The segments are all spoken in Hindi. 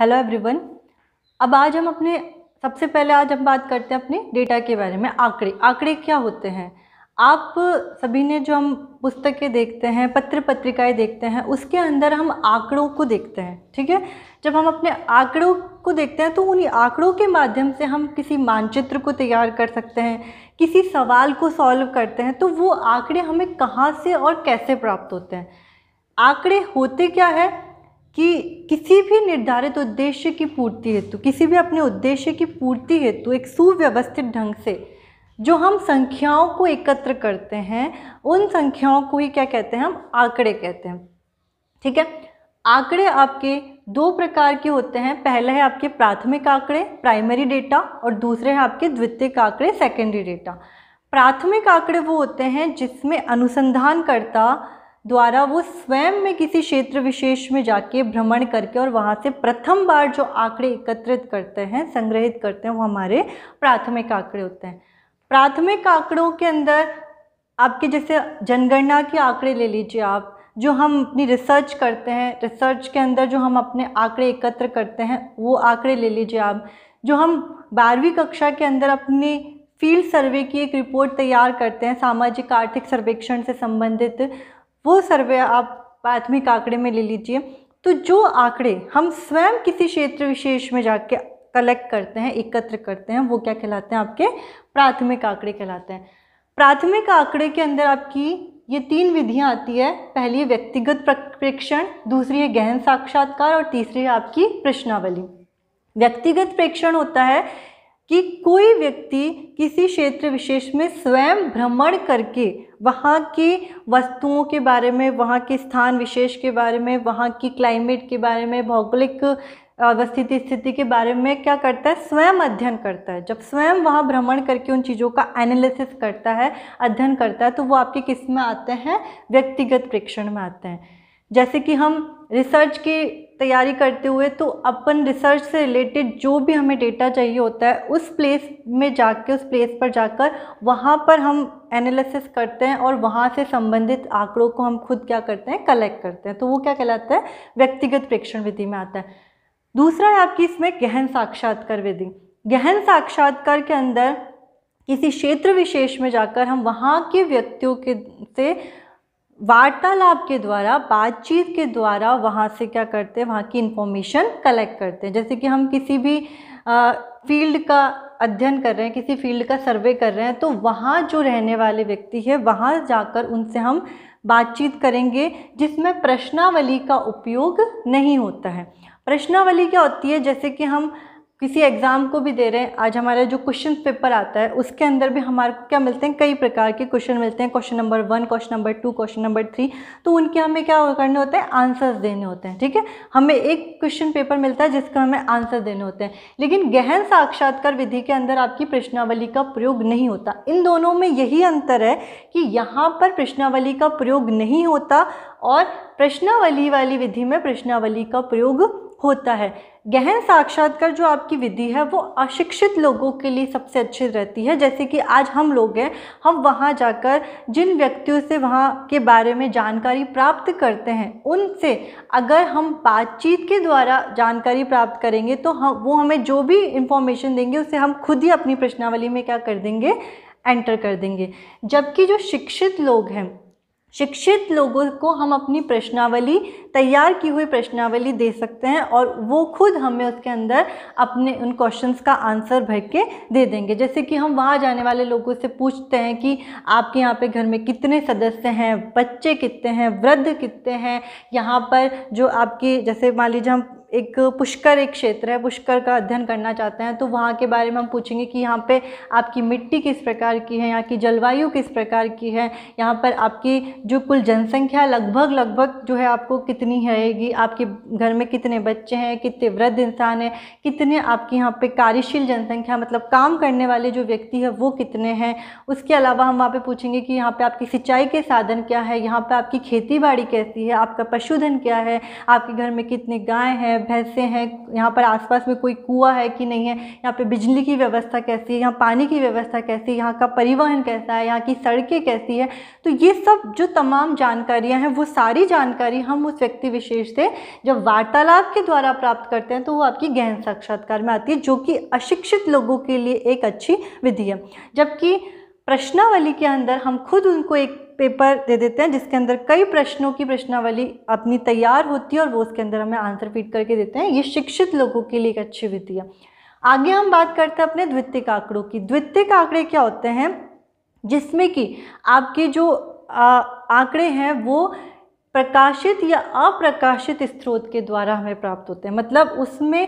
हेलो एवरीवन अब आज हम अपने सबसे पहले आज हम बात करते हैं अपने डेटा के बारे में आंकड़े आंकड़े क्या होते हैं आप सभी ने जो हम पुस्तकें देखते हैं पत्र पत्रिकाएं देखते हैं उसके अंदर हम आंकड़ों को देखते हैं ठीक है जब हम अपने आंकड़ों को देखते हैं तो उन आंकड़ों के माध्यम से हम किसी मानचित्र को तैयार कर सकते हैं किसी सवाल को सॉल्व करते हैं तो वो आंकड़े हमें कहाँ से और कैसे प्राप्त होते हैं आंकड़े होते क्या है कि किसी भी निर्धारित उद्देश्य की पूर्ति हेतु किसी भी अपने उद्देश्य की पूर्ति हेतु एक सुव्यवस्थित ढंग से जो हम संख्याओं को एकत्र करते हैं उन संख्याओं को ही क्या कहते हैं हम आंकड़े कहते हैं ठीक है आंकड़े आपके दो प्रकार के होते हैं पहला है आपके प्राथमिक आंकड़े प्राइमरी डेटा और दूसरे हैं आपके द्वितीयक आंकड़े सेकेंडरी डेटा प्राथमिक आंकड़े वो होते हैं जिसमें अनुसंधानकर्ता द्वारा वो स्वयं में किसी क्षेत्र विशेष में जाके भ्रमण करके और वहाँ से प्रथम बार जो आंकड़े एकत्रित करते हैं संग्रहित करते हैं वो हमारे प्राथमिक आंकड़े होते हैं प्राथमिक आंकड़ों के अंदर आपके जैसे जनगणना के आंकड़े ले लीजिए आप जो हम अपनी रिसर्च करते हैं रिसर्च के अंदर जो हम अपने आंकड़े एकत्र करते हैं वो आंकड़े ले लीजिए आप जो हम बारहवीं कक्षा के अंदर अपनी फील्ड सर्वे की एक रिपोर्ट तैयार करते हैं सामाजिक आर्थिक सर्वेक्षण से संबंधित वो सर्वे आप प्राथमिक आंकड़े में ले लीजिए तो जो आंकड़े हम स्वयं किसी क्षेत्र विशेष में जाके कलेक्ट करते हैं एकत्र करते हैं वो क्या कहलाते हैं आपके प्राथमिक आंकड़े कहलाते हैं प्राथमिक आंकड़े के अंदर आपकी ये तीन विधियाँ आती है पहली है व्यक्तिगत प्रेक्षण दूसरी है गहन साक्षात्कार और तीसरी है आपकी प्रश्नावली व्यक्तिगत प्रेक्षण होता है कि कोई व्यक्ति किसी क्षेत्र विशेष में स्वयं भ्रमण करके वहाँ की वस्तुओं के बारे में वहाँ के स्थान विशेष के बारे में वहाँ की क्लाइमेट के बारे में भौगोलिक अवस्थिति स्थिति के बारे में क्या करता है स्वयं अध्ययन करता है जब स्वयं वहाँ भ्रमण करके उन चीज़ों का एनालिसिस करता है अध्ययन करता है तो वो आपके किस में आते हैं व्यक्तिगत प्रेक्षण में आते हैं जैसे कि हम रिसर्च के तैयारी करते हुए तो अपन रिसर्च से रिलेटेड जो भी हमें डेटा चाहिए होता है उस प्लेस में जाके उस प्लेस पर जाकर वहाँ पर हम एनालिसिस करते हैं और वहाँ से संबंधित आंकड़ों को हम खुद क्या करते हैं कलेक्ट करते हैं तो वो क्या कहलाता है व्यक्तिगत प्रेक्षण विधि में आता है दूसरा है आपकी इसमें गहन साक्षात्कार विधि गहन साक्षात्कार के अंदर किसी क्षेत्र विशेष में जाकर हम वहाँ के व्यक्तियों के से वार्तालाप के द्वारा बातचीत के द्वारा वहाँ से क्या करते हैं वहाँ की इन्फॉर्मेशन कलेक्ट करते हैं जैसे कि हम किसी भी फील्ड का अध्ययन कर रहे हैं किसी फील्ड का सर्वे कर रहे हैं तो वहाँ जो रहने वाले व्यक्ति है वहाँ जाकर उनसे हम बातचीत करेंगे जिसमें प्रश्नावली का उपयोग नहीं होता है प्रश्नावली क्या होती है जैसे कि हम किसी एग्ज़ाम को भी दे रहे हैं आज हमारा जो क्वेश्चन पेपर आता है उसके अंदर भी हमारे को क्या मिलते हैं कई प्रकार के क्वेश्चन मिलते हैं question number one question number two question number three तो उनके हमें क्या करने होते हैं आंसर्स देने होते हैं ठीक है हमें एक क्वेश्चन पेपर मिलता है जिसका हमें आंसर देने होते हैं लेकिन गहन साक्षात्कार विधि के अंदर आपकी प्रश्नावली का प्रयोग नहीं होता इन दोनों में यही अंतर है कि यहाँ पर प्रश्नावली का प्रयोग नहीं होता और प्रश्नावली वाली विधि में प्रश्नावली का प्रयोग होता है गहन साक्षात्कार जो आपकी विधि है वो अशिक्षित लोगों के लिए सबसे अच्छी रहती है जैसे कि आज हम लोग हैं हम वहाँ जाकर जिन व्यक्तियों से वहाँ के बारे में जानकारी प्राप्त करते हैं उनसे अगर हम बातचीत के द्वारा जानकारी प्राप्त करेंगे तो हम वो हमें जो भी इंफॉर्मेशन देंगे उसे हम खुद ही अपनी प्रश्नावली में क्या कर देंगे एंटर कर देंगे जबकि जो शिक्षित लोग हैं शिक्षित लोगों को हम अपनी प्रश्नावली तैयार की हुई प्रश्नावली दे सकते हैं और वो खुद हमें उसके अंदर अपने उन क्वेश्चंस का आंसर भर के दे देंगे जैसे कि हम वहाँ जाने वाले लोगों से पूछते हैं कि आपके यहाँ पे घर में कितने सदस्य हैं बच्चे कितने हैं वृद्ध कितने हैं यहाँ पर जो आपके जैसे मान लीजिए हम एक पुष्कर एक क्षेत्र है पुष्कर का अध्ययन करना चाहते हैं तो वहाँ के बारे में हम पूछेंगे कि यहाँ पे आपकी मिट्टी किस प्रकार की है यहाँ की जलवायु किस प्रकार की है यहाँ पर आपकी जो कुल जनसंख्या लगभग लगभग जो है आपको कितनी रहेगी आपके घर में कितने बच्चे हैं कितने वृद्ध इंसान हैं कितने आपके यहाँ पर कार्यशील जनसंख्या मतलब काम करने वाले जो व्यक्ति है वो कितने हैं उसके अलावा हम वहाँ पर पूछेंगे कि यहाँ पर आपकी सिंचाई के साधन क्या है यहाँ पर आपकी खेती बाड़ी कैसी है आपका पशुधन क्या है आपके घर में कितने गाय हैं भैंसे हैं यहाँ पर आसपास में कोई कुआं है कि नहीं है यहाँ पे बिजली की व्यवस्था कैसी है यहाँ पानी की व्यवस्था कैसी है यहाँ का परिवहन कैसा है यहाँ की सड़कें कैसी है तो ये सब जो तमाम जानकारियाँ हैं वो सारी जानकारी हम उस व्यक्ति विशेष से जब वार्तालाप के द्वारा प्राप्त करते हैं तो वो आपकी गहन साक्षात्कार में आती है जो कि अशिक्षित लोगों के लिए एक अच्छी विधि है जबकि प्रश्नावली के अंदर हम खुद उनको एक पेपर दे देते हैं जिसके अंदर कई प्रश्नों की प्रश्नावली अपनी तैयार होती है और वो उसके अंदर हमें आंसर फीड करके देते हैं ये शिक्षित लोगों के लिए एक अच्छी विधि है आगे हम बात करते हैं अपने द्वितीय आंकड़ों की द्वितीय आंकड़े क्या होते हैं जिसमें कि आपके जो आंकड़े हैं वो प्रकाशित या अप्रकाशित स्रोत के द्वारा हमें प्राप्त होते हैं मतलब उसमें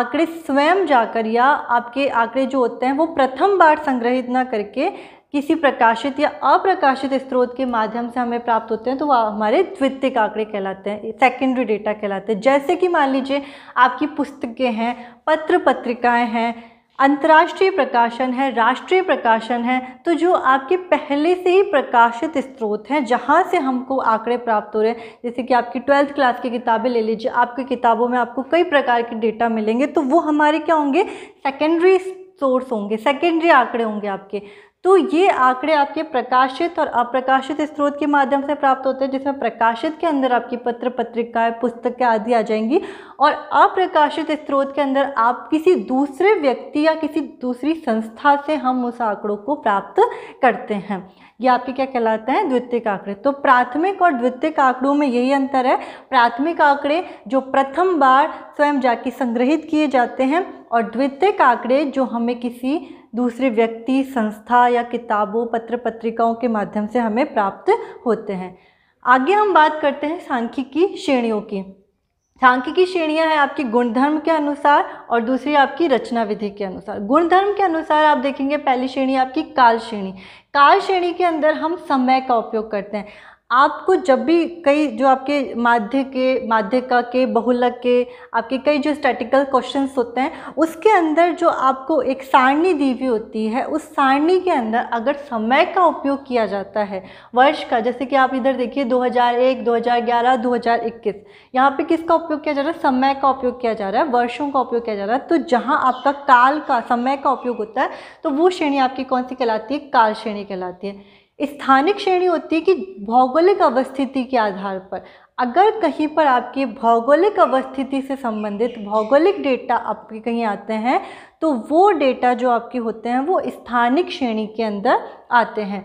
आंकड़े स्वयं जाकर या आपके आंकड़े जो होते हैं वो प्रथम बार संग्रहित ना करके किसी प्रकाशित या अप्रकाशित स्रोत के माध्यम से हमें प्राप्त होते हैं तो वह हमारे द्वितीय आंकड़े कहलाते हैं सेकेंडरी डेटा कहलाते हैं जैसे कि मान लीजिए आपकी पुस्तकें हैं पत्र पत्रिकाएं हैं अंतर्राष्ट्रीय प्रकाशन है राष्ट्रीय प्रकाशन है तो जो आपके पहले से ही प्रकाशित स्रोत हैं जहाँ से हमको आंकड़े प्राप्त हो रहे हैं जैसे कि आपकी ट्वेल्थ क्लास की किताबें ले लीजिए आपकी किताबों में आपको कई प्रकार के डेटा मिलेंगे तो वो हमारे क्या होंगे सेकेंडरी सोर्स होंगे सेकेंडरी आंकड़े होंगे आपके तो ये आंकड़े आपके प्रकाशित और अप्रकाशित स्रोत के माध्यम से प्राप्त होते हैं जिसमें प्रकाशित के अंदर आपकी पत्र पत्रिकाएं पुस्तकें आदि आ जाएंगी और अप्रकाशित स्रोत के अंदर आप किसी दूसरे व्यक्ति या किसी दूसरी संस्था से हम उस आंकड़ों को प्राप्त करते हैं ये आपके क्या कहलाते हैं द्वितीय आंकड़े तो प्राथमिक और द्वितीय आंकड़ों में यही अंतर है प्राथमिक आंकड़े जो प्रथम बार स्वयं जाके संग्रहित किए जाते हैं और द्वितीय आंकड़े जो हमें किसी दूसरे व्यक्ति संस्था या किताबों पत्र पत्रिकाओं के माध्यम से हमें प्राप्त होते हैं आगे हम बात करते हैं सांख्यिकी श्रेणियों की सांख्यिकी की श्रेणियां हैं आपकी गुणधर्म के अनुसार और दूसरी आपकी रचना विधि के अनुसार गुणधर्म के अनुसार आप देखेंगे पहली श्रेणी आपकी काल श्रेणी काल श्रेणी के अंदर हम समय का उपयोग करते हैं आपको जब भी कई जो आपके माध्य के माध्यिका के बहुलक के आपके कई जो स्टैटिकल क्वेश्चंस होते हैं उसके अंदर जो आपको एक सारणी दी हुई होती है उस सारणी के अंदर अगर समय का उपयोग किया जाता है वर्ष का जैसे कि आप इधर देखिए 2001 2011 2021 यहाँ पे किसका उपयोग किया जा रहा है समय का उपयोग किया जा रहा है वर्षों का उपयोग किया जा रहा है तो जहाँ आपका काल का समय का उपयोग होता है तो वो श्रेणी आपकी कौन सी कहलाती है काल श्रेणी कहलाती है स्थानिक श्रेणी होती है कि भौगोलिक अवस्थिति के आधार पर अगर कहीं पर आपकी भौगोलिक अवस्थिति से संबंधित भौगोलिक डेटा आपके कहीं आते हैं तो वो डेटा जो आपके होते हैं वो स्थानिक श्रेणी के अंदर आते हैं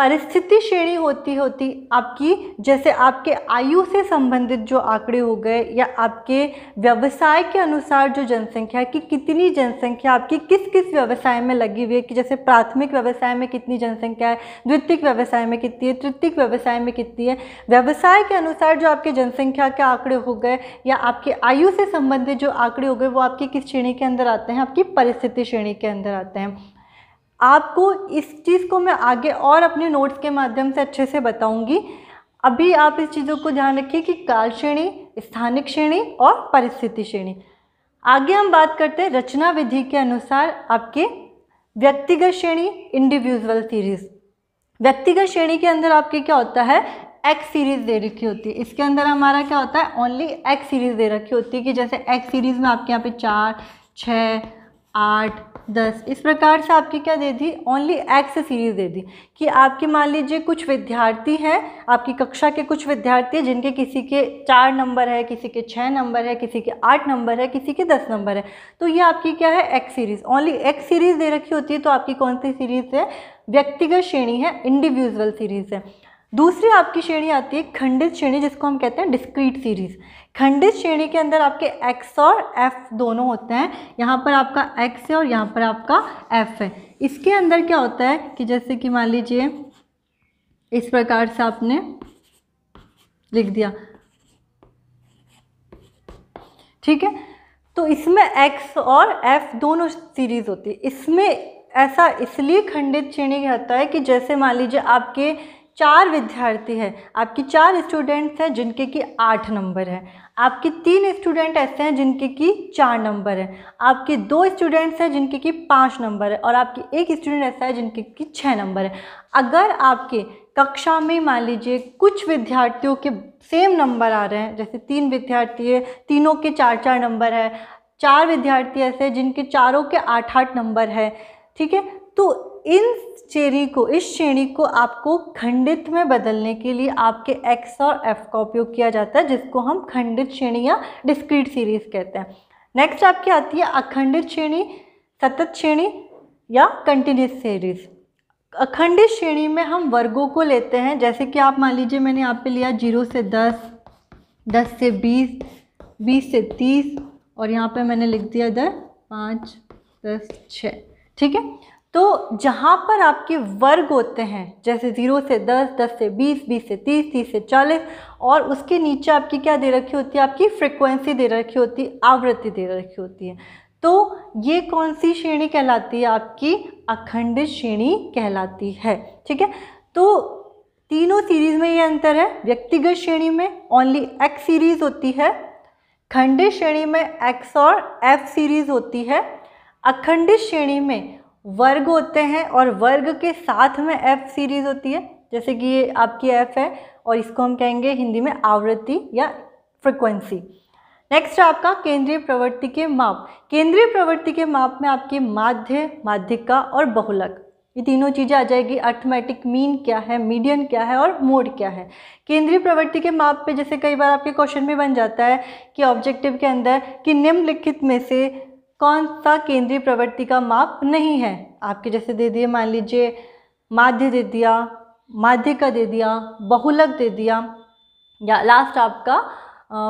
परिस्थिति श्रेणी होती होती आपकी जैसे आपके आयु से संबंधित जो आंकड़े हो गए या आपके व्यवसाय के अनुसार जो जनसंख्या की कितनी जनसंख्या आपकी किस किस व्यवसाय में लगी हुई है कि जैसे प्राथमिक व्यवसाय में कितनी जनसंख्या है द्वितीय व्यवसाय में कितनी है तृतीय व्यवसाय में कितनी है व्यवसाय के अनुसार जो आपके जनसंख्या के आंकड़े हो गए या आपके आयु से संबंधित जो आंकड़े हो गए वो आपकी किस श्रेणी के अंदर आते हैं आपकी परिस्थिति श्रेणी के अंदर आते हैं आपको इस चीज़ को मैं आगे और अपने नोट्स के माध्यम से अच्छे से बताऊंगी अभी आप इस चीज़ों को ध्यान रखिए कि काल श्रेणी स्थानिक श्रेणी और परिस्थिति श्रेणी आगे हम बात करते हैं रचना विधि के अनुसार आपके व्यक्तिगत श्रेणी इंडिविजुअल सीरीज व्यक्तिगत श्रेणी के अंदर आपके क्या होता है एक्स सीरीज दे रखी होती है इसके अंदर हमारा क्या होता है ओनली एक्स सीरीज दे रखी होती है कि जैसे एक्स सीरीज में आपके यहाँ पे चार छः आठ दस इस प्रकार से आपकी क्या दे दी ओनली एक्स सीरीज़ दे दी कि आपके मान लीजिए कुछ विद्यार्थी हैं आपकी कक्षा के कुछ विद्यार्थी हैं जिनके किसी के चार नंबर है किसी के छः नंबर है किसी के आठ नंबर है किसी के दस नंबर है तो ये आपकी क्या है X series only X series दे रखी होती है तो आपकी कौन सी सीरीज़ है व्यक्तिगत श्रेणी है इंडिविजुअल सीरीज़ है दूसरी आपकी श्रेणी आती है खंडित श्रेणी जिसको हम कहते हैं डिस्क्रीट सीरीज़ खंडित श्रेणी के अंदर आपके x और f दोनों होते हैं यहाँ पर आपका x है और यहाँ पर आपका f है इसके अंदर क्या होता है कि जैसे कि मान लीजिए इस प्रकार से आपने लिख दिया ठीक है तो इसमें x और f दोनों सीरीज़ होती है इसमें ऐसा इसलिए खंडित श्रेणी कहता है कि जैसे मान लीजिए आपके चार विद्यार्थी हैं आपकी चार स्टूडेंट्स हैं जिनके कि आठ नंबर हैं आपके तीन स्टूडेंट ऐसे हैं जिनके कि चार नंबर हैं आपके दो स्टूडेंट्स हैं जिनके कि पाँच नंबर है और आपके एक स्टूडेंट ऐसा है जिनके कि छः नंबर है अगर आपके कक्षा में मान लीजिए कुछ विद्यार्थियों के सेम नंबर आ रहे हैं जैसे तीन विद्यार्थी है तीनों के चार चार नंबर है चार विद्यार्थी ऐसे हैं जिनके चारों के आठ आठ नंबर है ठीक है तो इन चेरी को इस श्रेणी को आपको खंडित में बदलने के लिए आपके एक्स और एफ का उपयोग किया जाता है जिसको हम खंडित श्रेणी या डिस्क्रीट सीरीज कहते हैं नेक्स्ट आपकी आती है अखंडित श्रेणी सतत श्रेणी या कंटिन्यूस सीरीज अखंडित श्रेणी में हम वर्गों को लेते हैं जैसे कि आप मान लीजिए मैंने यहाँ पे लिया जीरो से दस दस से बीस बीस से तीस और यहाँ पे मैंने लिख दिया इधर पाँच दस छः ठीक है तो जहाँ पर आपके वर्ग होते हैं जैसे ज़ीरो से दस दस से बीस बीस से तीस तीस से चालीस और उसके नीचे आपकी क्या दे रखी होती है आपकी फ्रिक्वेंसी दे रखी होती है आवृत्ति दे रखी होती है तो ये कौन सी श्रेणी कहलाती है आपकी अखंडित श्रेणी कहलाती है ठीक है तो तीनों सीरीज़ में ये अंतर है व्यक्तिगत श्रेणी में ओनली एक्स सीरीज़ होती है खंडित श्रेणी में एक्स और एफ सीरीज़ होती है अखंडित श्रेणी में वर्ग होते हैं और वर्ग के साथ में एफ सीरीज़ होती है जैसे कि ये आपकी एफ है और इसको हम कहेंगे हिंदी में आवृत्ति या फ्रिक्वेंसी नेक्स्ट है आपका केंद्रीय प्रवृत्ति के माप केंद्रीय प्रवृत्ति के माप में आपकी माध्य माध्यिका और बहुलक ये तीनों चीज़ें आ जाएगी अर्थमेटिक मीन क्या है मीडियन क्या है और मोड क्या है केंद्रीय प्रवृत्ति के माप पे जैसे कई बार आपके क्वेश्चन भी बन जाता है कि ऑब्जेक्टिव के अंदर कि निम्नलिखित में से कौन सा केंद्रीय प्रवृत्ति का माप नहीं है आपके जैसे दे दिए मान लीजिए माध्य दे दिया माध्य का दे दिया बहुलक दे दिया या लास्ट आपका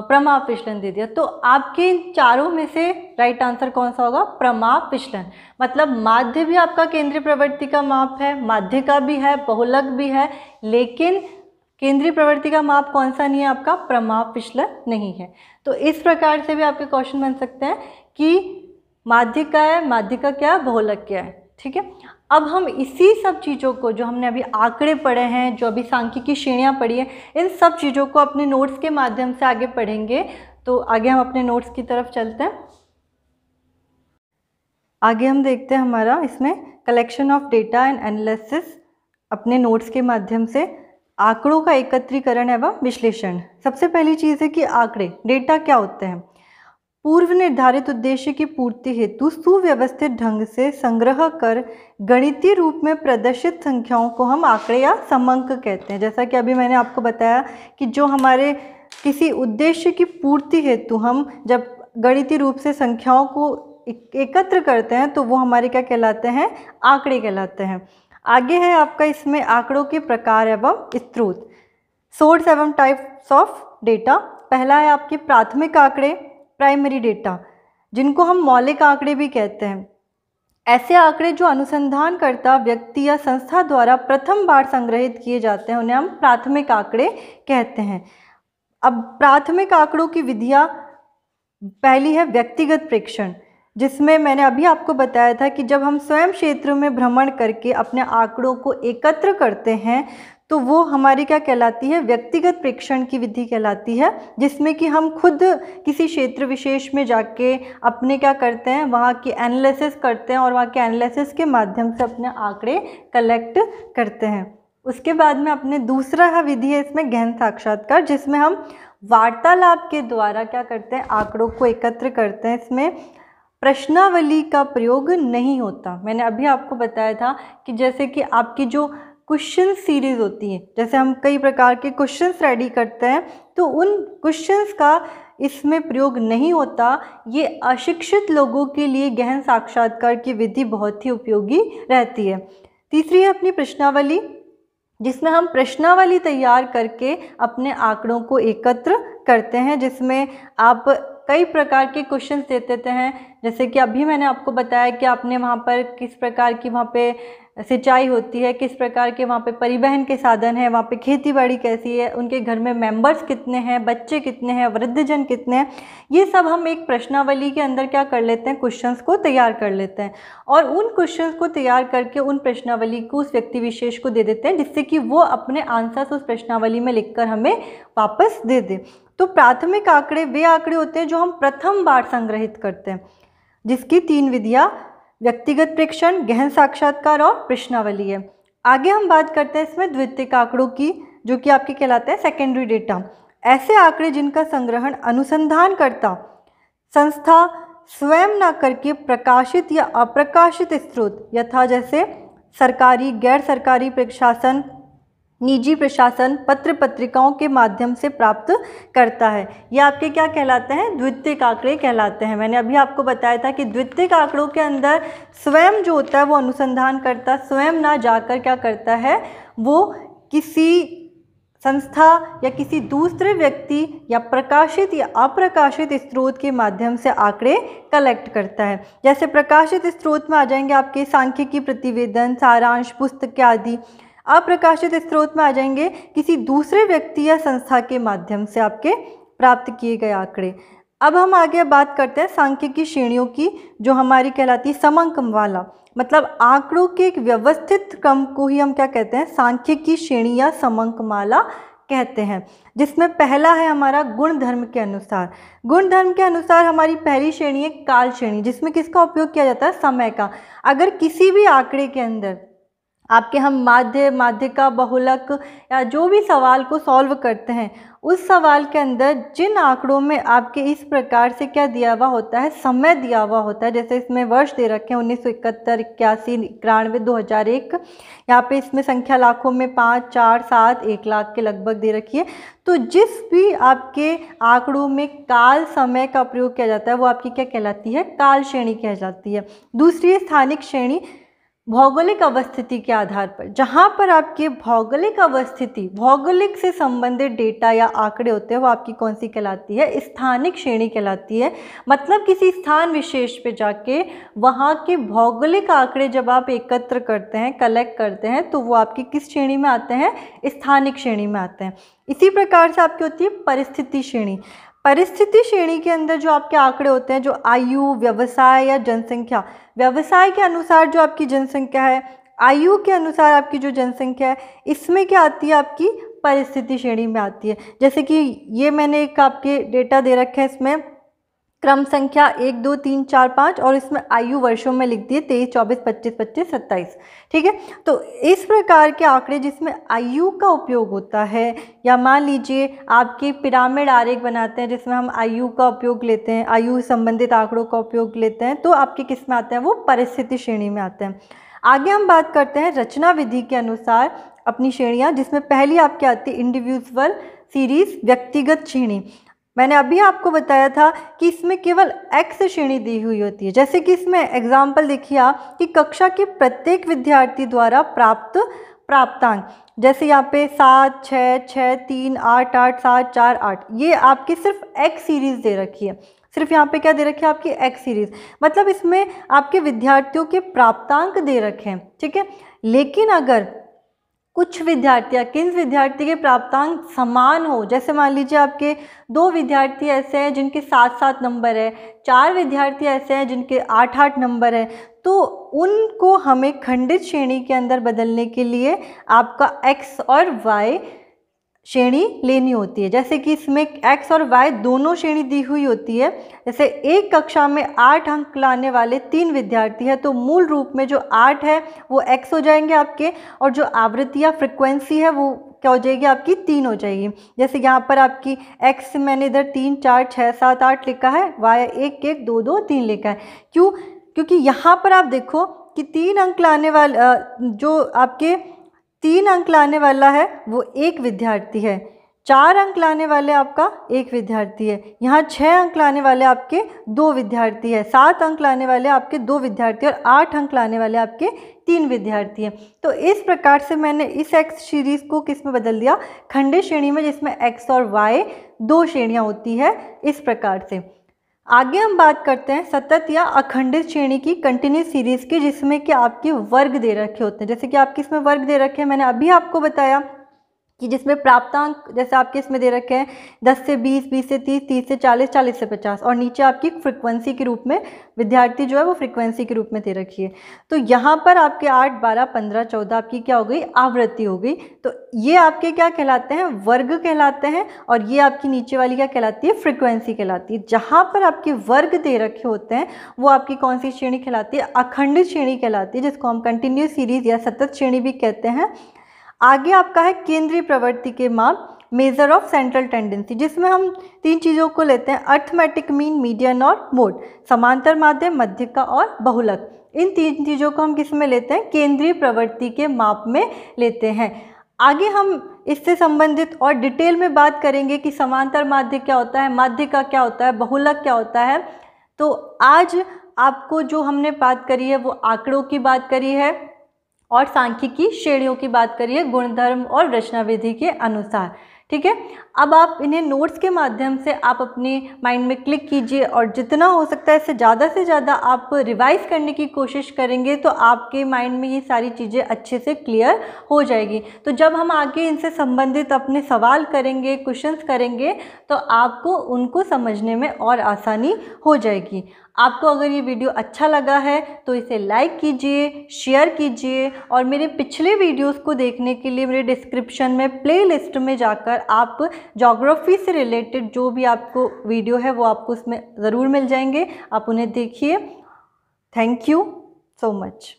प्रमाप विचलन दे दिया तो आपके इन चारों में से राइट आंसर कौन सा होगा प्रमाप विचलन मतलब माध्य भी आपका केंद्रीय प्रवृत्ति का माप है माध्य का भी है बहुलक भी है लेकिन केंद्रीय प्रवृत्ति का माप कौन सा नहीं है आपका प्रमाप विचलन नहीं है तो इस प्रकार से भी आपके क्वेश्चन बन सकते हैं कि माध्यिका है माध्यिका क्या है बहुलक्य है ठीक है अब हम इसी सब चीज़ों को जो हमने अभी आंकड़े पढ़े हैं जो अभी सांख्यिकी की श्रेणियाँ पढ़ी हैं इन सब चीज़ों को अपने नोट्स के माध्यम से आगे पढ़ेंगे तो आगे हम अपने नोट्स की तरफ चलते हैं आगे हम देखते हैं हमारा इसमें collection of data and analysis अपने नोट्स के माध्यम से आंकड़ों का एकत्रीकरण एवं विश्लेषण सबसे पहली चीज़ है कि आंकड़े डेटा क्या होते हैं पूर्व निर्धारित उद्देश्य की पूर्ति हेतु सुव्यवस्थित ढंग से संग्रह कर गणितीय रूप में प्रदर्शित संख्याओं को हम आंकड़े या समंक कहते हैं जैसा कि अभी मैंने आपको बताया कि जो हमारे किसी उद्देश्य की पूर्ति हेतु हम जब गणितीय रूप से संख्याओं को एकत्र करते हैं तो वो हमारे क्या कहलाते हैं आंकड़े कहलाते हैं आगे है आपका इसमें आंकड़ों के प्रकार एवं स्त्रोत सोर्स एवं टाइप्स ऑफ डेटा पहला है आपके प्राथमिक आंकड़े प्राइमरी डेटा जिनको हम मौलिक आंकड़े भी कहते हैं ऐसे आंकड़े जो अनुसंधानकर्ता व्यक्ति या संस्था द्वारा प्रथम बार संग्रहित किए जाते हैं उन्हें हम प्राथमिक आंकड़े कहते हैं अब प्राथमिक आंकड़ों की विधियाँ पहली है व्यक्तिगत प्रेक्षण जिसमें मैंने अभी आपको बताया था कि जब हम स्वयं क्षेत्र में भ्रमण करके अपने आंकड़ों को एकत्र करते हैं तो वो हमारी क्या कहलाती है व्यक्तिगत प्रेक्षण की विधि कहलाती है जिसमें कि हम खुद किसी क्षेत्र विशेष में जाके अपने क्या करते हैं वहाँ की एनालिसिस करते हैं और वहाँ के एनालिसिस के माध्यम से अपने आंकड़े कलेक्ट करते हैं उसके बाद में अपने दूसरा विधि है इसमें गहन साक्षात्कार जिसमें हम वार्तालाप के द्वारा क्या करते हैं आंकड़ों को एकत्र करते हैं इसमें प्रश्नावली का प्रयोग नहीं होता मैंने अभी आपको बताया था कि जैसे कि आपकी जो क्वेश्चन सीरीज़ होती है जैसे हम कई प्रकार के क्वेश्चन रेडी करते हैं तो उन क्वेश्चंस का इसमें प्रयोग नहीं होता ये अशिक्षित लोगों के लिए गहन साक्षात्कार की विधि बहुत ही उपयोगी रहती है तीसरी है अपनी प्रश्नावली जिसमें हम प्रश्नावली तैयार करके अपने आंकड़ों को एकत्र करते हैं जिसमें आप कई प्रकार के क्वेश्चंस दे देते हैं जैसे कि अभी मैंने आपको बताया कि आपने वहाँ पर किस प्रकार की वहाँ पे सिंचाई होती है किस प्रकार के वहाँ पे परिवहन के साधन है वहाँ पे खेती बाड़ी कैसी है उनके घर में मेंबर्स कितने हैं बच्चे कितने हैं वृद्धजन कितने हैं ये सब हम एक प्रश्नावली के अंदर क्या कर लेते हैं क्वेश्चंस को तैयार कर लेते हैं और उन क्वेश्चंस को तैयार करके उन प्रश्नावली को उस व्यक्ति विशेष को दे देते हैं जिससे कि वो अपने आंसर्स उस प्रश्नावली में लिख हमें वापस दे दे तो प्राथमिक आंकड़े वे आंकड़े होते हैं जो हम प्रथम बार संग्रहित करते हैं जिसकी तीन विधियाँ व्यक्तिगत प्रेक्षण गहन साक्षात्कार और प्रश्नावली है आगे हम बात करते हैं इसमें द्वितीय आंकड़ों की जो कि आपके कहलाते हैं सेकेंडरी डेटा ऐसे आंकड़े जिनका संग्रहण अनुसंधानकर्ता संस्था स्वयं न करके प्रकाशित या अप्रकाशित स्रोत यथा जैसे सरकारी गैर सरकारी प्रशासन निजी प्रशासन पत्र पत्रिकाओं के माध्यम से प्राप्त करता है ये आपके क्या कहलाते हैं द्वितीयक आंकड़े कहलाते हैं मैंने अभी आपको बताया था कि द्वितीयक आंकड़ों के अंदर स्वयं जो होता है वो अनुसंधान करता स्वयं ना जाकर क्या करता है वो किसी संस्था या किसी दूसरे व्यक्ति या प्रकाशित या अप्रकाशित स्रोत के माध्यम से आंकड़े कलेक्ट करता है जैसे प्रकाशित स्रोत में आ जाएंगे आपके सांख्यिकी प्रतिवेदन सारांश पुस्तकें आदि अप्रकाशित स्रोत में आ जाएंगे किसी दूसरे व्यक्ति या संस्था के माध्यम से आपके प्राप्त किए गए आंकड़े अब हम आगे बात करते हैं सांख्यिकी श्रेणियों की जो हमारी कहलाती समंकम वाला मतलब आंकड़ों के एक व्यवस्थित क्रम को ही हम क्या कहते हैं सांख्यिकी श्रेणी या समंकमाला कहते हैं जिसमें पहला है हमारा गुण धर्म के अनुसार गुण धर्म के अनुसार हमारी पहली श्रेणी है काल श्रेणी जिसमें किसका उपयोग किया जाता है समय का अगर किसी भी आंकड़े के अंदर आपके हम माध्य माध्यिका बहुलक या जो भी सवाल को सॉल्व करते हैं उस सवाल के अंदर जिन आंकड़ों में आपके इस प्रकार से क्या दिया हुआ होता है समय दिया हुआ होता है जैसे इसमें वर्ष दे रखे हैं उन्नीस सौ इकहत्तर इक्यासी इक्यानवे दो हज़ार एक यहाँ पर इसमें संख्या लाखों में पाँच चार सात एक लाख के लगभग दे रखी है तो जिस भी आपके आंकड़ों में काल समय का प्रयोग किया जाता है वो आपकी क्या कहलाती है काल श्रेणी कह जाती है दूसरी स्थानिक श्रेणी भौगोलिक अवस्थिति के आधार पर जहाँ पर आपकी भौगोलिक अवस्थिति भौगोलिक से संबंधित डेटा या आंकड़े होते हैं वो आपकी कौन सी कहलाती है स्थानिक श्रेणी कहलाती है मतलब किसी स्थान विशेष पे जाके वहाँ के भौगोलिक आंकड़े जब आप एकत्र करते हैं कलेक्ट करते हैं तो वो आपकी किस श्रेणी में आते हैं स्थानिक श्रेणी में आते हैं इसी प्रकार से आपकी होती है परिस्थिति श्रेणी परिस्थिति श्रेणी के अंदर जो आपके आंकड़े होते हैं जो आयु व्यवसाय या जनसंख्या व्यवसाय के अनुसार जो आपकी जनसंख्या है आयु के अनुसार आपकी जो जनसंख्या है इसमें क्या आती है आपकी परिस्थिति श्रेणी में आती है जैसे कि ये मैंने एक आपके डेटा दे रखे हैं इसमें क्रम संख्या एक दो तीन चार पाँच और इसमें आयु वर्षों में लिख दिए तेईस चौबीस पच्चीस पच्चीस सत्ताईस ठीक है तो इस प्रकार के आंकड़े जिसमें आयु का उपयोग होता है या मान लीजिए आपके पिरामिड आरेख बनाते हैं जिसमें हम आयु का उपयोग लेते हैं आयु संबंधित आंकड़ों का उपयोग लेते हैं तो आपके किस में आते हैं वो परिस्थिति श्रेणी में आते हैं आगे हम बात करते हैं रचना विधि के अनुसार अपनी श्रेणियाँ जिसमें पहली आपकी आती है इंडिविजुअल सीरीज़ व्यक्तिगत श्रेणी मैंने अभी आपको बताया था कि इसमें केवल एक्स श्रेणी दी हुई होती है जैसे कि इसमें एग्जाम्पल देखिए आप कि कक्षा के प्रत्येक विद्यार्थी द्वारा प्राप्त प्राप्तांक जैसे यहाँ पे सात छः छः तीन आठ आठ सात चार आठ ये आपकी सिर्फ एक्स सीरीज़ दे रखी है सिर्फ यहाँ पे क्या दे रखी है आपकी एक्स सीरीज़ मतलब इसमें आपके विद्यार्थियों के प्राप्तांक दे रखे हैं ठीक है लेकिन अगर कुछ विद्यार्थी या किन विद्यार्थी के प्राप्तांक समान हो जैसे मान लीजिए आपके दो विद्यार्थी ऐसे हैं जिनके सात सात नंबर है चार विद्यार्थी ऐसे हैं जिनके आठ आठ नंबर है तो उनको हमें खंडित श्रेणी के अंदर बदलने के लिए आपका एक्स और वाई श्रेणी लेनी होती है जैसे कि इसमें एक्स और वाई दोनों श्रेणी दी हुई होती है जैसे एक कक्षा में आठ अंक लाने वाले तीन विद्यार्थी हैं तो मूल रूप में जो आठ है वो एक्स हो जाएंगे आपके और जो आवृत्ति या फ्रिक्वेंसी है वो क्या हो जाएगी आपकी तीन हो जाएगी जैसे यहाँ पर आपकी एक्स मैंने इधर तीन चार छः सात आठ लिखा है वाई एक एक दो दो तीन लिखा है क्यों क्योंकि यहाँ पर आप देखो कि तीन अंक लाने वाले जो आपके तीन अंक लाने वाला है वो एक विद्यार्थी है चार अंक लाने वाले आपका एक विद्यार्थी है यहाँ छः अंक लाने वाले आपके दो विद्यार्थी है सात अंक लाने वाले आपके दो विद्यार्थी और आठ अंक लाने वाले आपके तीन विद्यार्थी हैं तो इस प्रकार से मैंने इस एक्स सीरीज़ को किस में बदल दिया खंडे श्रेणी में जिसमें एक्स और वाई दो श्रेणियाँ होती है इस प्रकार से आगे हम बात करते हैं सतत या अखंडित श्रेणी की कंटिन्यू सीरीज़ की जिसमें कि आपके वर्ग दे रखे होते हैं जैसे कि आपके इसमें वर्ग दे रखे हैं मैंने अभी आपको बताया कि जिसमें प्राप्तांक जैसे आपके इसमें दे रखे हैं 10 से 20, 20 से 30, 30 से 40, 40 से 50 और नीचे आपकी फ्रिक्वेंसी के रूप में विद्यार्थी जो है वो फ्रिक्वेंसी के रूप में दे रखी है तो यहाँ पर आपके 8, 12, 15, 14 आपकी क्या हो गई आवृत्ति हो गई तो ये आपके क्या कहलाते हैं वर्ग कहलाते हैं और ये आपकी नीचे वाली क्या कहलाती है फ्रिक्वेंसी कहलाती है जहाँ पर आपके वर्ग दे रखे होते हैं वो आपकी कौन सी श्रेणी कहलाती है अखंड श्रेणी कहलाती है जिसको हम कंटिन्यूस सीरीज या सतत श्रेणी भी कहते हैं आगे आपका है केंद्रीय प्रवृत्ति के माप मेजर ऑफ सेंट्रल टेंडेंसी जिसमें हम तीन चीज़ों को लेते हैं अर्थमेटिक मीन मीडियन और मोड समांतर माध्यम मध्यिका और बहुलक इन तीन चीज़ों को हम किस में लेते हैं केंद्रीय प्रवृत्ति के माप में लेते हैं आगे हम इससे संबंधित और डिटेल में बात करेंगे कि समांतर माध्य क्या होता है माध्यिका क्या होता है बहुलक क्या होता है तो आज आपको जो हमने बात करी है वो आंकड़ों की बात करी है और सांख्यिकी श्रेणियों की बात करिए गुणधर्म और रचना विधि के अनुसार ठीक है अब आप इन्हें नोट्स के माध्यम से आप अपने माइंड में क्लिक कीजिए और जितना हो सकता है इससे ज़्यादा से ज़्यादा आप रिवाइज़ करने की कोशिश करेंगे तो आपके माइंड में ये सारी चीज़ें अच्छे से क्लियर हो जाएगी तो जब हम आगे इनसे संबंधित अपने सवाल करेंगे क्वेश्चंस करेंगे तो आपको उनको समझने में और आसानी हो जाएगी आपको अगर ये वीडियो अच्छा लगा है तो इसे लाइक कीजिए शेयर कीजिए और मेरे पिछले वीडियोस को देखने के लिए मेरे डिस्क्रिप्शन में प्लेलिस्ट में जाकर आप जोग्राफ़ी से रिलेटेड जो भी आपको वीडियो है वो आपको उसमें ज़रूर मिल जाएंगे आप उन्हें देखिए थैंक यू सो मच